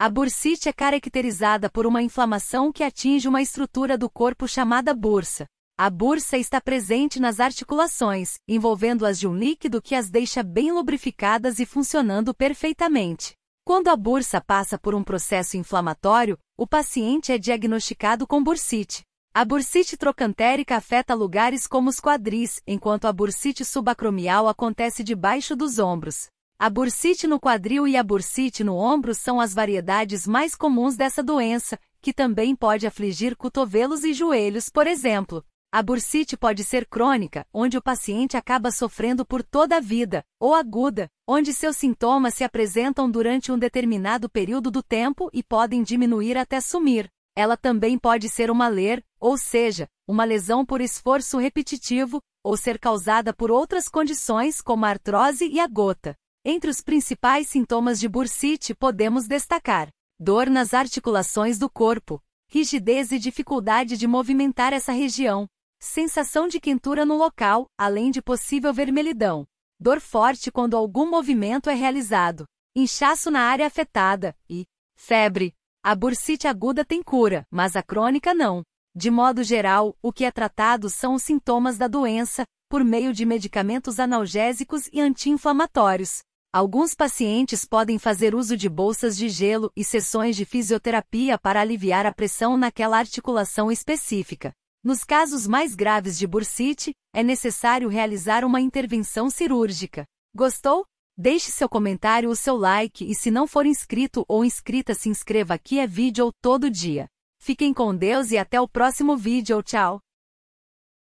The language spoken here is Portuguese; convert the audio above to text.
A bursite é caracterizada por uma inflamação que atinge uma estrutura do corpo chamada bursa. A bursa está presente nas articulações, envolvendo-as de um líquido que as deixa bem lubrificadas e funcionando perfeitamente. Quando a bursa passa por um processo inflamatório, o paciente é diagnosticado com bursite. A bursite trocantérica afeta lugares como os quadris, enquanto a bursite subacromial acontece debaixo dos ombros. A bursite no quadril e a bursite no ombro são as variedades mais comuns dessa doença, que também pode afligir cotovelos e joelhos, por exemplo. A bursite pode ser crônica, onde o paciente acaba sofrendo por toda a vida, ou aguda, onde seus sintomas se apresentam durante um determinado período do tempo e podem diminuir até sumir. Ela também pode ser uma ler, ou seja, uma lesão por esforço repetitivo, ou ser causada por outras condições como a artrose e a gota. Entre os principais sintomas de bursite podemos destacar dor nas articulações do corpo, rigidez e dificuldade de movimentar essa região, sensação de quentura no local, além de possível vermelhidão, dor forte quando algum movimento é realizado, inchaço na área afetada e febre. A bursite aguda tem cura, mas a crônica não. De modo geral, o que é tratado são os sintomas da doença, por meio de medicamentos analgésicos e anti-inflamatórios. Alguns pacientes podem fazer uso de bolsas de gelo e sessões de fisioterapia para aliviar a pressão naquela articulação específica. Nos casos mais graves de bursite, é necessário realizar uma intervenção cirúrgica. Gostou? Deixe seu comentário ou seu like e se não for inscrito ou inscrita se inscreva aqui é vídeo todo dia. Fiquem com Deus e até o próximo vídeo, tchau!